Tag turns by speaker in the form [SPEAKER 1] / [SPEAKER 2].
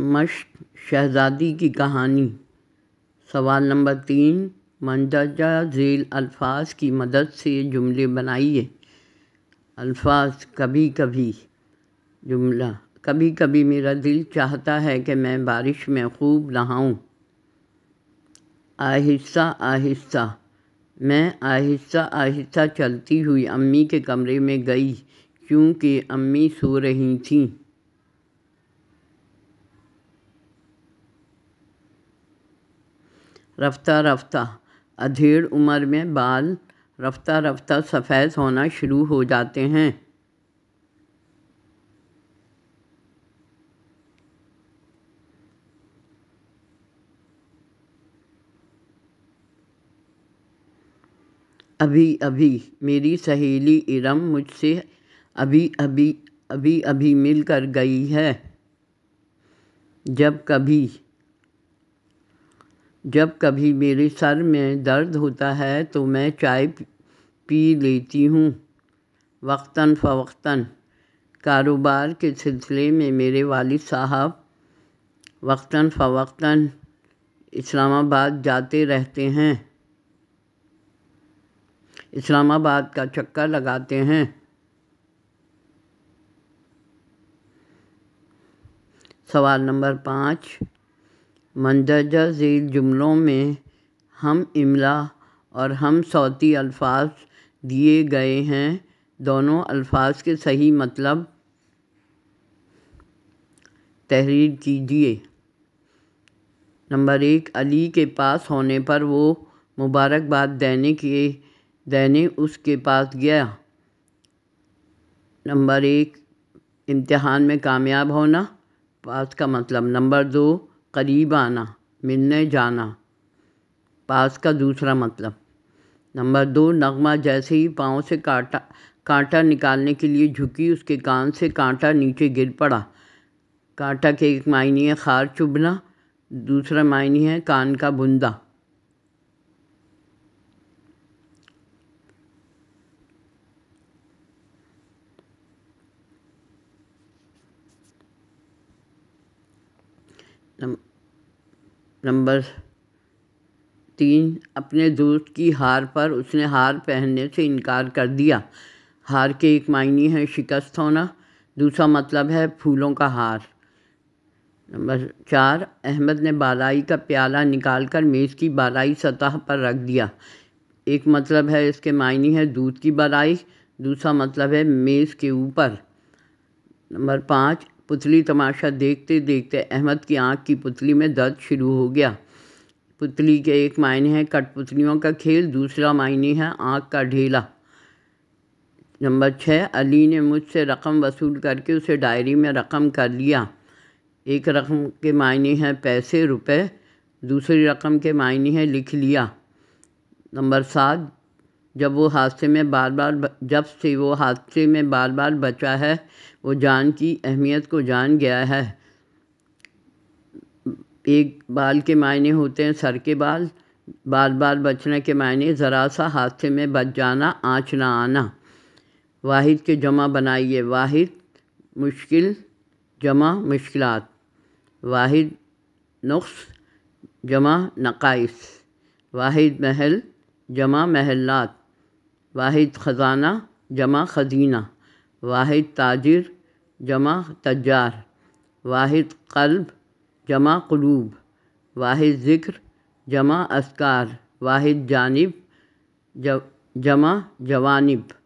[SPEAKER 1] मश्क शहज़ादी की कहानी सवाल नंबर तीन मंदरजा झेल अल्फाज की मदद से जुमले बनाइए अल्फाज कभी कभी जुमला कभी कभी मेरा दिल चाहता है कि मैं बारिश में खूब नहाऊं आहिस्ता आहिस्ता मैं आहिस्ता आहिस्ता चलती हुई अम्मी के कमरे में गई क्योंकि अम्मी सो रही थीं रफ़्ता रफ़्ता अधेड़ उम्र में बाल रफ़्ता रफ़्ता सफ़ेद होना शुरू हो जाते हैं अभी अभी मेरी सहेली इरम मुझसे अभी अभी अभी अभी मिल कर गई है जब कभी जब कभी मेरे सर में दर्द होता है तो मैं चाय पी लेती हूँ वक्ता फ़वक्ता कारोबार के सिलसिले में मेरे वाल साहब वक्ता फ़वक्ता इस्लामाबाद जाते रहते हैं इस्लामाबाद का चक्कर लगाते हैं सवाल नंबर पाँच मंदरजा झील जुमलों में हम इमला और हम सौती अल्फाज दिए गए हैं दोनों अल्फाज के सही मतलब तहरीर कीजिए नंबर एक अली के पास होने पर वो मुबारकबाद देने के देने उसके पास गया नंबर एक इम्तहान में कामयाब होना पास का मतलब नंबर दो करीब आना मिलने जाना पास का दूसरा मतलब नंबर दो नगमा जैसे ही पाँव से काटा कांटा निकालने के लिए झुकी उसके कान से कांटा नीचे गिर पड़ा कांटा के एक मायने है खार चुभना दूसरा मायने है कान का बुंदा नंबर तीन अपने दोस्त की हार पर उसने हार पहनने से इनकार कर दिया हार के एक मायने है शिकस्त होना दूसरा मतलब है फूलों का हार नंबर चार अहमद ने बालाई का प्याला निकालकर मेज़ की बालाई सतह पर रख दिया एक मतलब है इसके मायने है दूध की बालाई दूसरा मतलब है मेज़ के ऊपर नंबर पाँच पुतली तमाशा देखते देखते अहमद की आँख की पुतली में दर्द शुरू हो गया पुतली के एक मायने हैं कठपुतलियों का खेल दूसरा मायने है आँख का ढेला नंबर छः अली ने मुझसे रकम वसूल करके उसे डायरी में रकम कर लिया एक रकम के मायने हैं पैसे रुपए दूसरी रकम के मायने हैं लिख लिया नंबर सात जब वो हादसे में बार बार जब से वो हादसे में बार बार बचा है वो जान की अहमियत को जान गया है एक बाल के मायने होते हैं सर के बाल बार बार बचने के मायने ज़रा सा हादसे में बच जाना आँच ना आना वाहिद के जमा बनाइए वाहिद मुश्किल जमा मुश्किल वाहिद नुख्स जमा नकाइस वाहिद महल जमा महलात वाहिद ख़ज़ाना जमा ख़ज़ीना वाहिद ताजिर जमा तजार वाहिद क़ल्ब जमा कलूब वाहिद ज़िक्र जमा असकार वाहिद जानिब जमा जवानिब